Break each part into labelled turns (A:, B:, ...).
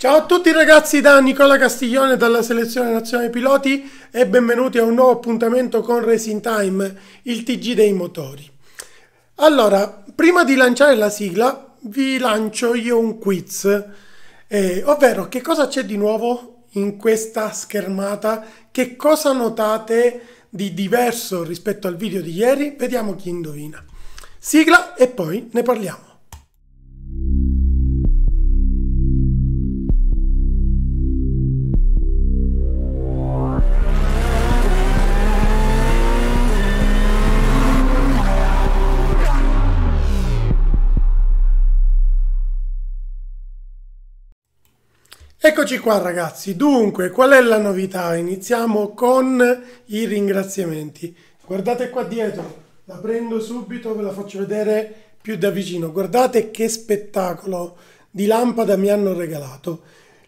A: Ciao a tutti ragazzi da Nicola Castiglione dalla selezione nazionale piloti e benvenuti a un nuovo appuntamento con Racing Time, il TG dei motori. Allora, prima di lanciare la sigla vi lancio io un quiz, eh, ovvero che cosa c'è di nuovo in questa schermata, che cosa notate di diverso rispetto al video di ieri, vediamo chi indovina. Sigla e poi ne parliamo. Eccoci qua ragazzi, dunque qual è la novità? Iniziamo con i ringraziamenti. Guardate qua dietro, la prendo subito, ve la faccio vedere più da vicino. Guardate che spettacolo di lampada mi hanno regalato.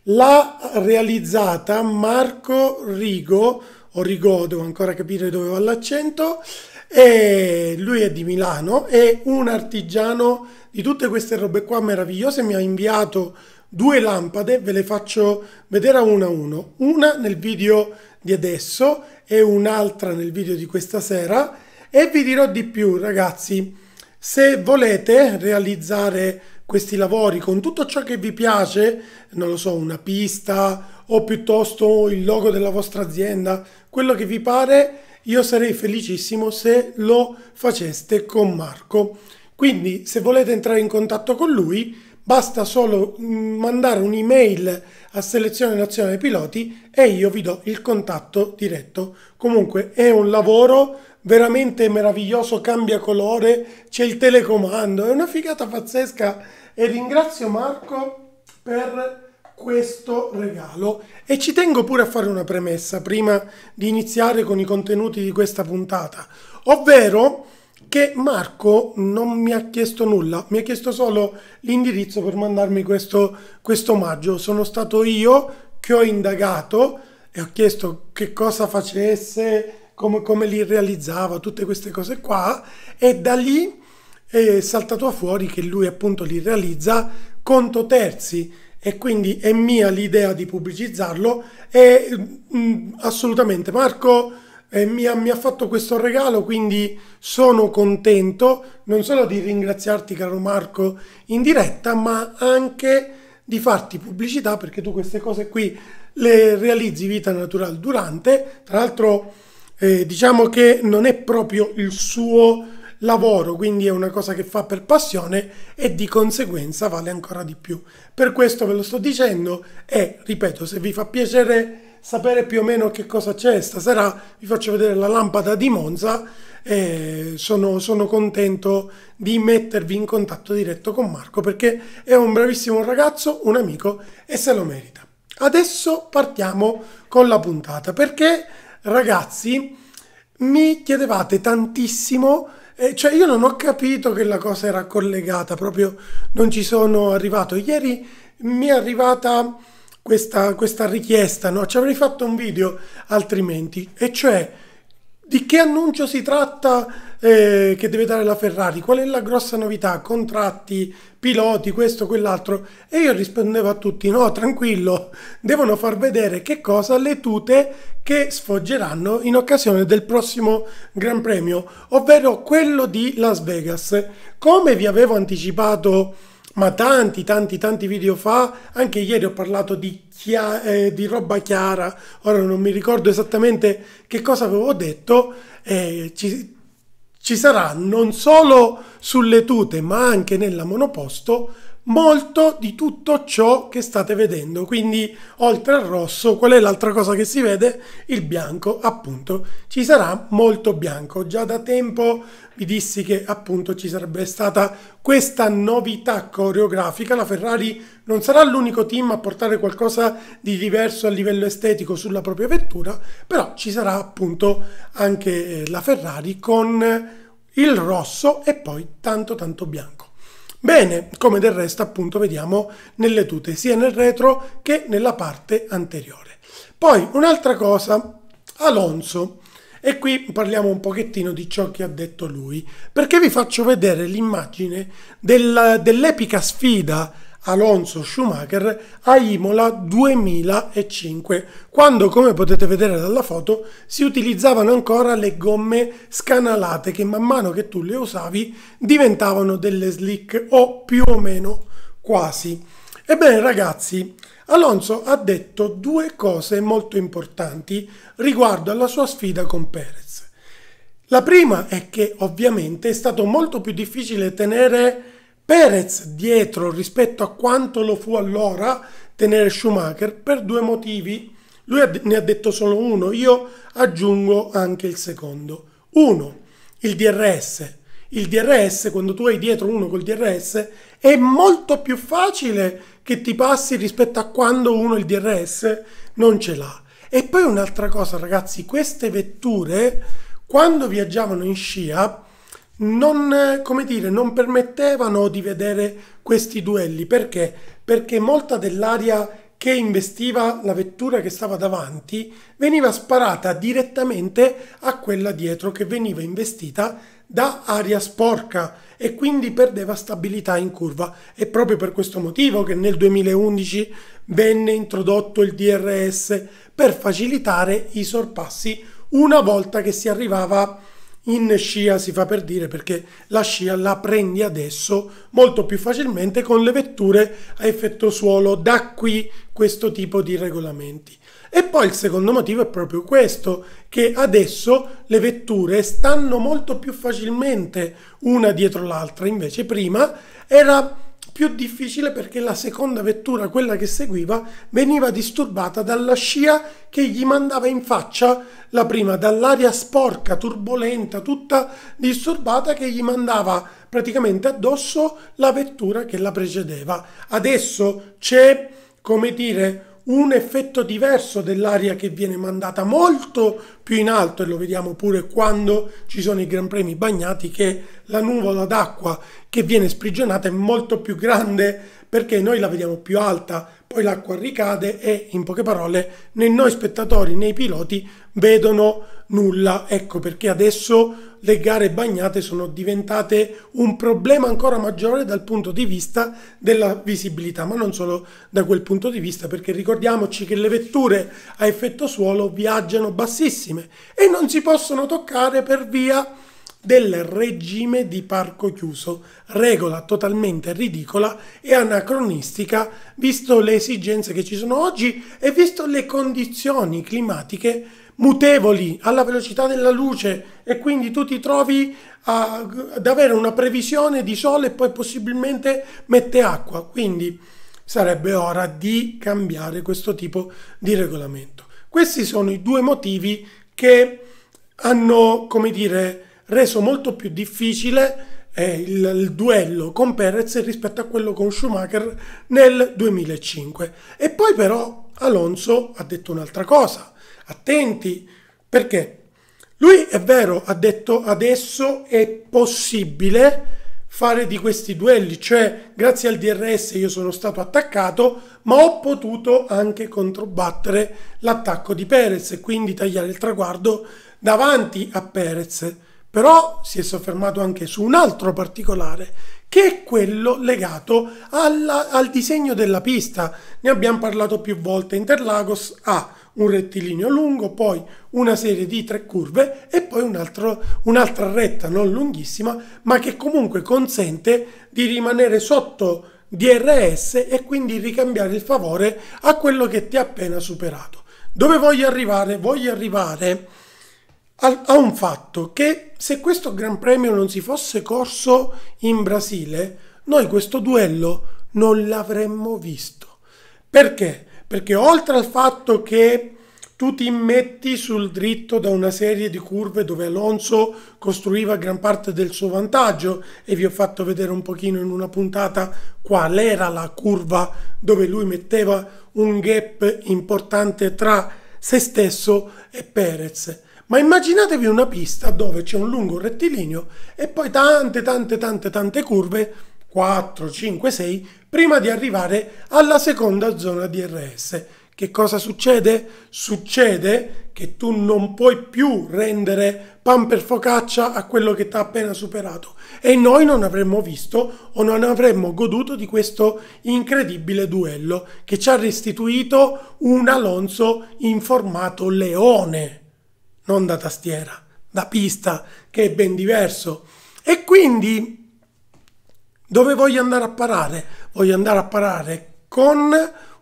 A: L'ha realizzata Marco Rigo, o Rigo, devo ancora capire dove va l'accento, e lui è di Milano, è un artigiano di tutte queste robe qua meravigliose, mi ha inviato due lampade ve le faccio vedere a una a uno una nel video di adesso e un'altra nel video di questa sera e vi dirò di più ragazzi se volete realizzare questi lavori con tutto ciò che vi piace non lo so una pista o piuttosto il logo della vostra azienda quello che vi pare io sarei felicissimo se lo faceste con Marco quindi se volete entrare in contatto con lui Basta solo mm, mandare un'email a Selezione Nazionale Piloti e io vi do il contatto diretto. Comunque è un lavoro veramente meraviglioso, cambia colore, c'è il telecomando, è una figata pazzesca e ringrazio Marco per questo regalo e ci tengo pure a fare una premessa prima di iniziare con i contenuti di questa puntata, ovvero che Marco non mi ha chiesto nulla, mi ha chiesto solo l'indirizzo per mandarmi questo, questo omaggio. Sono stato io che ho indagato e ho chiesto che cosa facesse, come, come li realizzava, tutte queste cose qua e da lì è saltato fuori che lui appunto li realizza conto terzi e quindi è mia l'idea di pubblicizzarlo e mh, mm, assolutamente Marco eh, mi, ha, mi, ha, fatto questo regalo, quindi sono contento non solo di ringraziarti caro Marco in diretta, ma anche di farti pubblicità perché tu queste cose qui le realizzi vita natural durante, tra l'altro eh, diciamo che non è proprio il suo lavoro, quindi è una cosa che fa per passione e di conseguenza vale ancora di più. Per questo ve lo sto dicendo e ripeto, se vi fa piacere sapere più o meno che cosa c'è. Stasera vi faccio vedere la lampada di Monza e sono, sono, contento di mettervi in contatto diretto con Marco perché è un bravissimo ragazzo, un amico e se lo merita. Adesso partiamo con la puntata perché ragazzi mi chiedevate tantissimo eh, cioè io non ho capito che la cosa era collegata proprio non ci sono arrivato ieri mi è arrivata questa, questa richiesta, no? ci avrei fatto un video altrimenti, e cioè di che annuncio si tratta eh, che deve dare la Ferrari, qual è la grossa novità, contratti, piloti, questo, quell'altro, e io rispondevo a tutti, no, tranquillo, devono far vedere che cosa le tute che sfoggeranno in occasione del prossimo Gran Premio, ovvero quello di Las Vegas. Come vi avevo anticipato ma tanti tanti tanti video fa anche ieri ho parlato di, chia, eh, di roba chiara ora non mi ricordo esattamente che cosa avevo detto eh, ci, ci sarà non solo sulle tute ma anche nella monoposto molto di tutto ciò che state vedendo. Quindi, oltre al rosso, qual è l'altra cosa che si vede? Il bianco, appunto. Ci sarà molto bianco. Già da tempo vi dissi che appunto ci sarebbe stata questa novità coreografica. La Ferrari non sarà l'unico team a portare qualcosa di diverso a livello estetico sulla propria vettura, però ci sarà appunto anche eh, la Ferrari con il rosso e poi tanto tanto bianco. Bene, come del resto appunto vediamo nelle tute sia nel retro che nella parte anteriore. Poi un'altra cosa, Alonso, e qui parliamo un pochettino di ciò che ha detto lui, perché vi faccio vedere l'immagine dell'epica sfida Alonso Schumacher a Imola 2005, quando come potete vedere dalla foto si utilizzavano ancora le gomme scanalate che man mano che tu le usavi diventavano delle slick o più o meno quasi. Ebbene ragazzi, Alonso ha detto due cose molto importanti riguardo alla sua sfida con Perez. La prima è che ovviamente è stato molto più difficile tenere Perez dietro rispetto a quanto lo fu allora tenere Schumacher per due motivi. Lui ne ha detto solo uno, io aggiungo anche il secondo. Uno, il DRS. Il DRS, quando tu hai dietro uno col DRS, è molto più facile che ti passi rispetto a quando uno il DRS non ce l'ha. E poi un'altra cosa, ragazzi, queste vetture, quando viaggiavano in scia, non, come dire, non permettevano di vedere questi duelli. Perché? Perché molta dell'aria che investiva la vettura che stava davanti veniva sparata direttamente a quella dietro che veniva investita da aria sporca e quindi perdeva stabilità in curva. È proprio per questo motivo che nel 2011 venne introdotto il DRS per facilitare i sorpassi una volta che si arrivava a in scia si fa per dire perché la scia la prendi adesso molto più facilmente con le vetture a effetto suolo, da qui questo tipo di regolamenti. E poi il secondo motivo è proprio questo, che adesso le vetture stanno molto più facilmente una dietro l'altra, invece prima era più difficile perché la seconda vettura, quella che seguiva, veniva disturbata dalla scia che gli mandava in faccia la prima, dall'aria sporca, turbolenta, tutta disturbata che gli mandava praticamente addosso la vettura che la precedeva. Adesso c'è, come dire, un effetto diverso dell'aria che viene mandata molto più in alto e lo vediamo pure quando ci sono i Gran Premi bagnati che la nuvola d'acqua che viene sprigionata è molto più grande perché noi la vediamo più alta, poi l'acqua ricade e in poche parole né noi spettatori né i piloti vedono nulla. Ecco perché adesso le gare bagnate sono diventate un problema ancora maggiore dal punto di vista della visibilità, ma non solo da quel punto di vista, perché ricordiamoci che le vetture a effetto suolo viaggiano bassissime e non si possono toccare per via del regime di parco chiuso, regola totalmente ridicola e anacronistica visto le esigenze che ci sono oggi e visto le condizioni climatiche mutevoli alla velocità della luce e quindi tu ti trovi a, ad avere una previsione di sole e poi possibilmente mette acqua, quindi sarebbe ora di cambiare questo tipo di regolamento. Questi sono i due motivi che hanno, come dire, reso molto più difficile eh, il, il, duello con Perez rispetto a quello con Schumacher nel 2005. E poi però Alonso ha detto un'altra cosa, attenti, perché lui è vero, ha detto adesso è possibile fare di questi duelli, cioè grazie al DRS io sono stato attaccato, ma ho potuto anche controbattere l'attacco di Perez e quindi tagliare il traguardo davanti a Perez. Però si è soffermato anche su un altro particolare, che è quello legato alla, al disegno della pista. Ne abbiamo parlato più volte. Interlagos ha un rettilineo lungo, poi una serie di tre curve e poi un'altra retta non lunghissima, ma che comunque consente di rimanere sotto DRS e quindi ricambiare il favore a quello che ti ha appena superato. Dove voglio arrivare? Voglio arrivare a un fatto che se questo Gran Premio non si fosse corso in Brasile, noi questo duello non l'avremmo visto. Perché? Perché oltre al fatto che tu ti metti sul dritto da una serie di curve dove Alonso costruiva gran parte del suo vantaggio e vi ho fatto vedere un pochino in una puntata qual era la curva dove lui metteva un gap importante tra se stesso e Perez ma immaginatevi una pista dove c'è un lungo rettilineo e poi tante tante tante tante curve, 4, 5, 6, prima di arrivare alla seconda zona di RS. Che cosa succede? Succede che tu non puoi più rendere pan per focaccia a quello che ti ha appena superato e noi non avremmo visto o non avremmo goduto di questo incredibile duello che ci ha restituito un Alonso in formato leone non da tastiera, da pista, che è ben diverso. E quindi dove voglio andare a parare? Voglio andare a parare con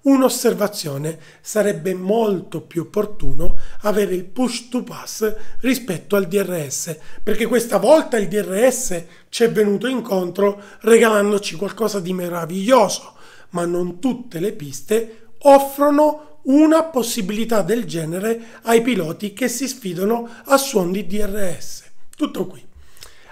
A: un'osservazione. Sarebbe molto più opportuno avere il push to pass rispetto al DRS, perché questa volta il DRS ci è venuto incontro regalandoci qualcosa di meraviglioso, ma non tutte le piste offrono una possibilità del genere ai piloti che si sfidano a suon di DRS. Tutto qui.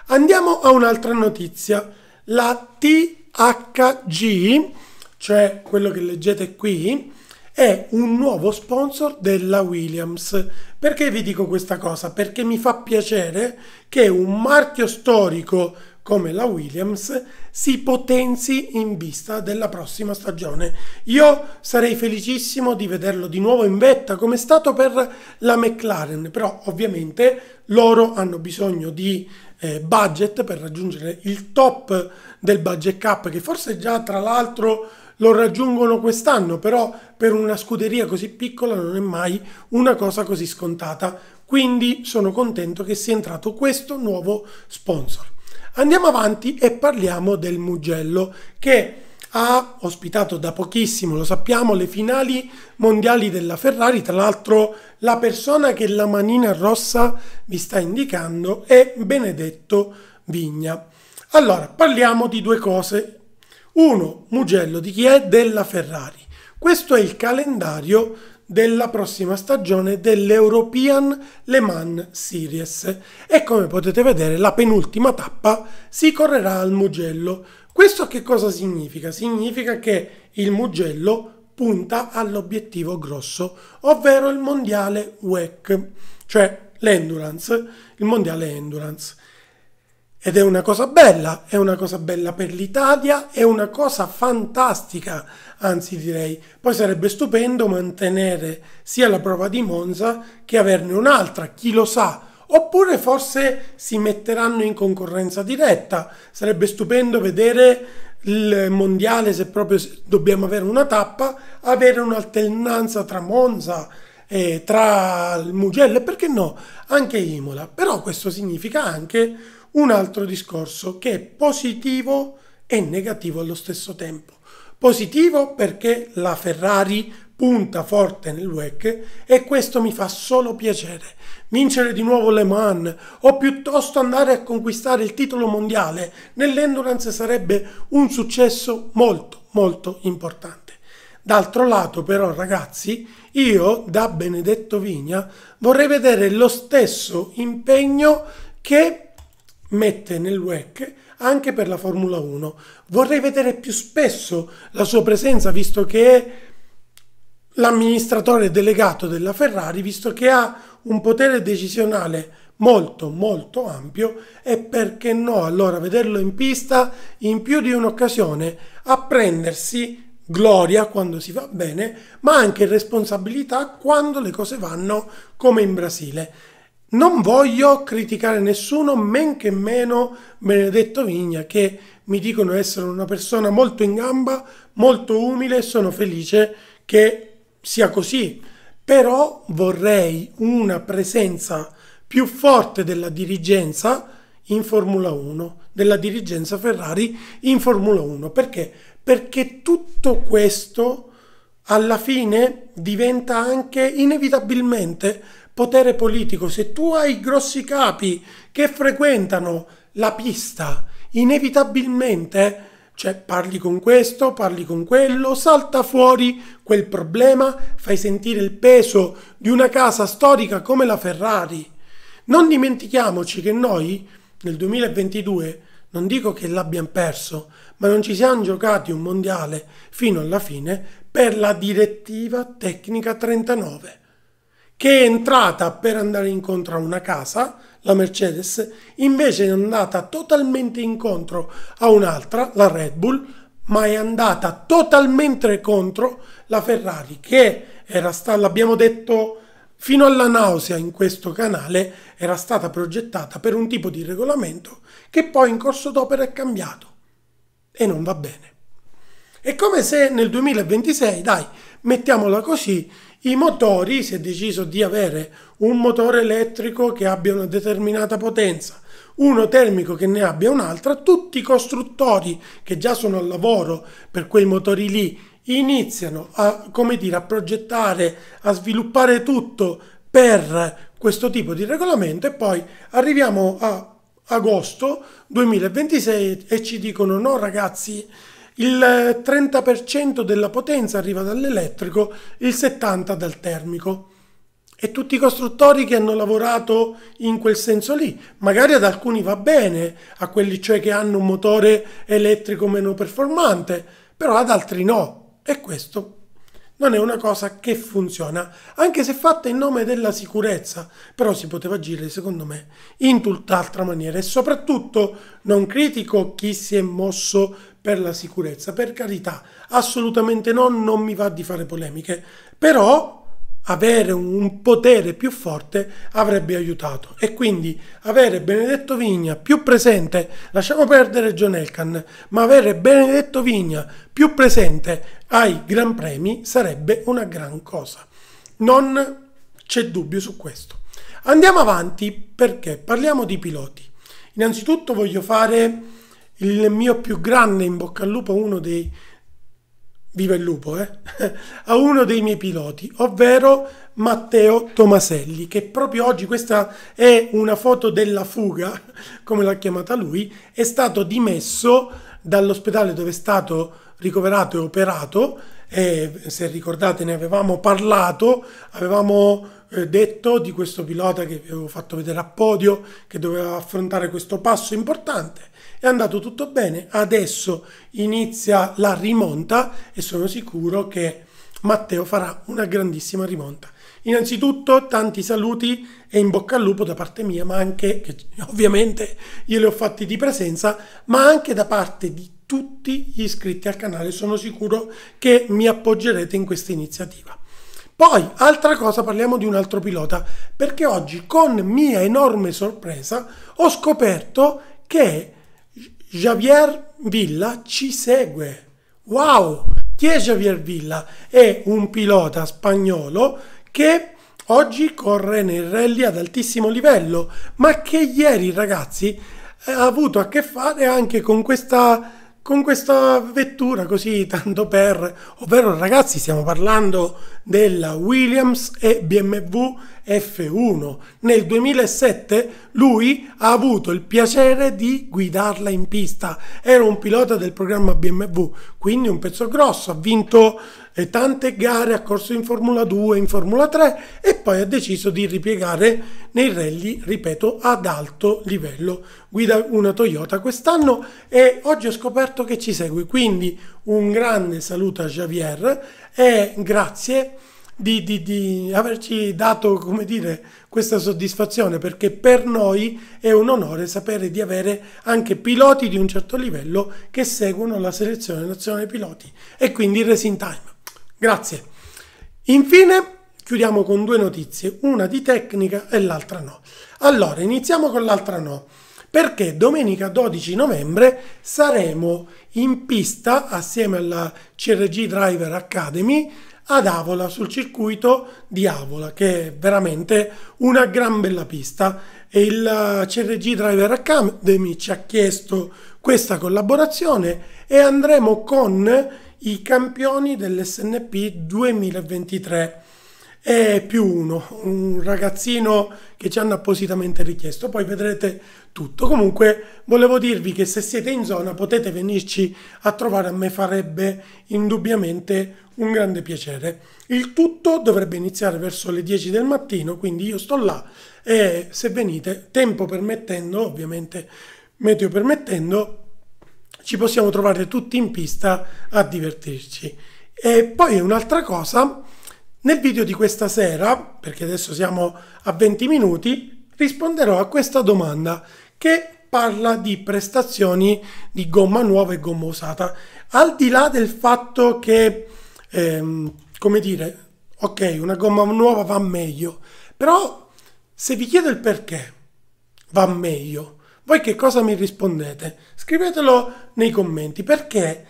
A: Andiamo a un'altra notizia. La THG, cioè quello che leggete qui, è un nuovo sponsor della Williams. Perché vi dico questa cosa? Perché mi fa piacere che un marchio storico come la Williams si potenzi in vista della prossima stagione. Io sarei felicissimo di vederlo di nuovo in vetta come è stato per la McLaren, però ovviamente loro hanno bisogno di eh, budget per raggiungere il top del budget cap che forse già tra l'altro lo raggiungono quest'anno, però per una scuderia così piccola non è mai una cosa così scontata. Quindi sono contento che sia entrato questo nuovo sponsor. Andiamo avanti e parliamo del Mugello che ha ospitato da pochissimo, lo sappiamo, le finali mondiali della Ferrari. Tra l'altro la persona che la manina rossa vi sta indicando è Benedetto Vigna. Allora, parliamo di due cose. Uno, Mugello di chi è? Della Ferrari. Questo è il calendario della prossima stagione dell'European Le Mans Series e come potete vedere la penultima tappa si correrà al Mugello. Questo che cosa significa? Significa che il Mugello punta all'obiettivo grosso, ovvero il mondiale WEC, cioè l'endurance, il mondiale endurance. Ed è una cosa bella, è una cosa bella per l'Italia, è una cosa fantastica, anzi direi. Poi sarebbe stupendo mantenere sia la prova di Monza che averne un'altra, chi lo sa. Oppure forse si metteranno in concorrenza diretta. Sarebbe stupendo vedere il mondiale, se proprio dobbiamo avere una tappa, avere un'alternanza tra Monza e tra il Mugello, perché no? Anche Imola. Però questo significa anche un altro discorso che è positivo e negativo allo stesso tempo. Positivo perché la Ferrari punta forte nel WEC e questo mi fa solo piacere. Vincere di nuovo Le Mans o piuttosto andare a conquistare il titolo mondiale nell'endurance sarebbe un successo molto molto importante. D'altro lato però ragazzi, io da Benedetto Vigna vorrei vedere lo stesso impegno che mette nel WEC anche per la Formula 1. Vorrei vedere più spesso la sua presenza visto che è l'amministratore delegato della Ferrari, visto che ha un potere decisionale molto molto ampio e perché no allora vederlo in pista in più di un'occasione a prendersi gloria quando si va bene, ma anche responsabilità quando le cose vanno come in Brasile. Non voglio criticare nessuno, men che meno Benedetto Vigna, che mi dicono essere una persona molto in gamba, molto umile e sono felice che sia così. Però vorrei una presenza più forte della dirigenza in Formula 1, della dirigenza Ferrari in Formula 1. Perché? Perché tutto questo alla fine diventa anche inevitabilmente potere politico, se tu hai grossi capi che frequentano la pista, inevitabilmente, cioè parli con questo, parli con quello, salta fuori quel problema, fai sentire il peso di una casa storica come la Ferrari. Non dimentichiamoci che noi nel 2022 non dico che l'abbiamo perso, ma non ci siamo giocati un mondiale fino alla fine per la direttiva tecnica 39 che è entrata per andare incontro a una casa, la Mercedes, invece è andata totalmente incontro a un'altra, la Red Bull, ma è andata totalmente contro la Ferrari, che era stata, l'abbiamo detto fino alla nausea in questo canale, era stata progettata per un tipo di regolamento che poi in corso d'opera è cambiato e non va bene. È come se nel 2026, dai, mettiamola così, i motori, si è deciso di avere un motore elettrico che abbia una determinata potenza, uno termico che ne abbia un'altra, tutti i costruttori che già sono al lavoro per quei motori lì iniziano a, come dire, a progettare, a sviluppare tutto per questo tipo di regolamento e poi arriviamo a agosto 2026 e ci dicono no ragazzi il 30% eh, della potenza arriva dall'elettrico, il 70% dal termico. E tutti i costruttori che hanno lavorato in quel senso lì, magari ad alcuni va bene, a quelli cioè che hanno un motore elettrico meno performante, però ad altri no. E questo non è una cosa che funziona, anche se fatta in nome della sicurezza, però si poteva agire secondo me in tutt'altra maniera e soprattutto non critico chi si è mosso per la sicurezza, per carità, assolutamente no, non mi va di fare polemiche, però avere un potere più forte avrebbe aiutato e quindi avere Benedetto Vigna più presente, lasciamo perdere John Elkan, ma avere Benedetto Vigna più presente ai Gran Premi sarebbe una gran cosa. Non c'è dubbio su questo. Andiamo avanti perché parliamo di piloti. Innanzitutto voglio fare il mio più grande in bocca al lupo a uno dei viva il lupo eh? a uno dei miei piloti ovvero Matteo Tomaselli che proprio oggi questa è una foto della fuga come l'ha chiamata lui è stato dimesso dall'ospedale dove è stato ricoverato e operato e se ricordate ne avevamo parlato avevamo eh, detto di questo pilota che vi avevo fatto vedere a podio che doveva affrontare questo passo importante è andato tutto bene, adesso inizia la rimonta e sono sicuro che Matteo farà una grandissima rimonta. Innanzitutto tanti saluti e in bocca al lupo da parte mia, ma anche, che ovviamente li ho fatti di presenza, ma anche da parte di tutti gli iscritti al canale. Sono sicuro che mi appoggerete in questa iniziativa. Poi, altra cosa, parliamo di un altro pilota, perché oggi con mia enorme sorpresa ho scoperto che Javier Villa ci segue. Wow! Chi è Javier Villa? È un pilota spagnolo che oggi corre nei rally ad altissimo livello, ma che ieri, ragazzi, eh, ha avuto a che fare anche con questa, con questa vettura così tanto per, ovvero ragazzi stiamo parlando della Williams e BMW F1. Nel 2007 lui ha avuto il piacere di guidarla in pista, era un pilota del programma BMW, quindi un pezzo grosso, ha vinto eh, tante gare, ha corso in Formula 2, in Formula 3 e poi ha deciso di ripiegare nei rally, ripeto, ad alto livello. Guida una Toyota quest'anno e oggi ho scoperto che ci segue, quindi un grande saluto a Javier e grazie di, di, di averci dato dire, questa soddisfazione perché per noi è un onore sapere di avere anche piloti di un certo livello che seguono la selezione nazionale piloti e quindi il Racing Time. Grazie. Infine chiudiamo con due notizie, una di tecnica e l'altra no. Allora, iniziamo con l'altra no perché domenica 12 novembre saremo in pista assieme alla CRG Driver Academy ad Avola sul circuito di Avola che è veramente una gran bella pista e il eh, CRG Driver Academy ci ha chiesto questa collaborazione e andremo con i campioni dell'SNP 2023 e più uno, un ragazzino che ci hanno appositamente richiesto, poi vedrete tutto. Comunque volevo dirvi che se siete in zona potete venirci a trovare, a me farebbe indubbiamente un grande piacere. Il tutto dovrebbe iniziare verso le 10 del mattino, quindi io sto là e se venite, tempo permettendo, ovviamente meteo permettendo, ci possiamo trovare tutti in pista a divertirci. E poi un'altra cosa nel video di questa sera, perché adesso siamo a 20 minuti, risponderò a questa domanda che parla di prestazioni di gomma nuova e gomma usata. Al di là del fatto che, ehm, come dire, ok, una gomma nuova va meglio, però se vi chiedo il perché va meglio, voi che cosa mi rispondete? Scrivetelo nei commenti perché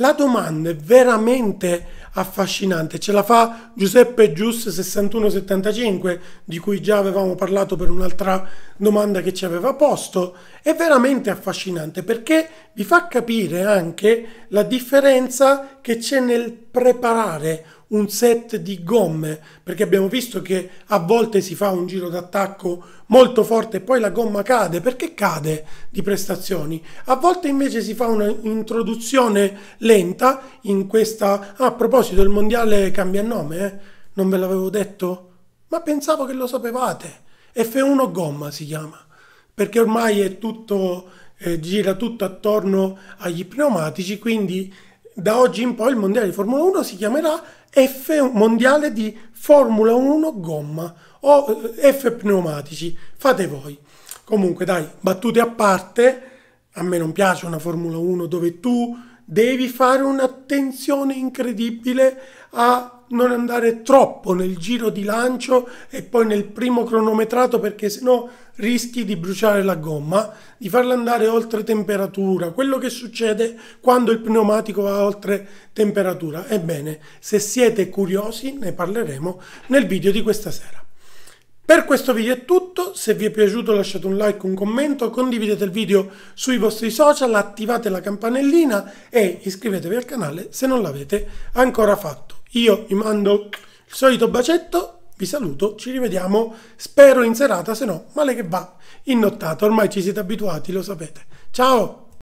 A: la domanda è veramente affascinante, ce la fa Giuseppe Gius 6175, di cui già avevamo parlato per un'altra domanda che ci aveva posto, è veramente affascinante perché vi fa capire anche la differenza che c'è nel preparare un set di gomme perché abbiamo visto che a volte si fa un giro d'attacco molto forte e poi la gomma cade perché cade di prestazioni a volte invece si fa un'introduzione lenta in questa ah, a proposito il mondiale cambia nome eh? non ve l'avevo detto ma pensavo che lo sapevate F1 gomma si chiama perché ormai è tutto, eh, gira tutto attorno agli pneumatici, quindi da oggi in poi il mondiale di Formula 1 si chiamerà F mondiale di Formula 1 gomma o eh, F pneumatici, fate voi. Comunque dai, battute a parte, a me non piace una Formula 1 dove tu devi fare un'attenzione incredibile a non andare troppo nel giro di lancio e poi nel primo cronometrato perché sennò rischi di bruciare la gomma, di farla andare oltre temperatura, quello che succede quando il pneumatico va oltre temperatura. Ebbene, se siete curiosi ne parleremo nel video di questa sera. Per questo video è tutto, se vi è piaciuto lasciate un like, un commento, condividete il video sui vostri social, attivate la campanellina e iscrivetevi al canale se non l'avete ancora fatto. Io vi mando il solito bacetto, vi saluto, ci rivediamo, spero in serata, se no male che va, in nottata, ormai ci siete abituati, lo sapete. Ciao!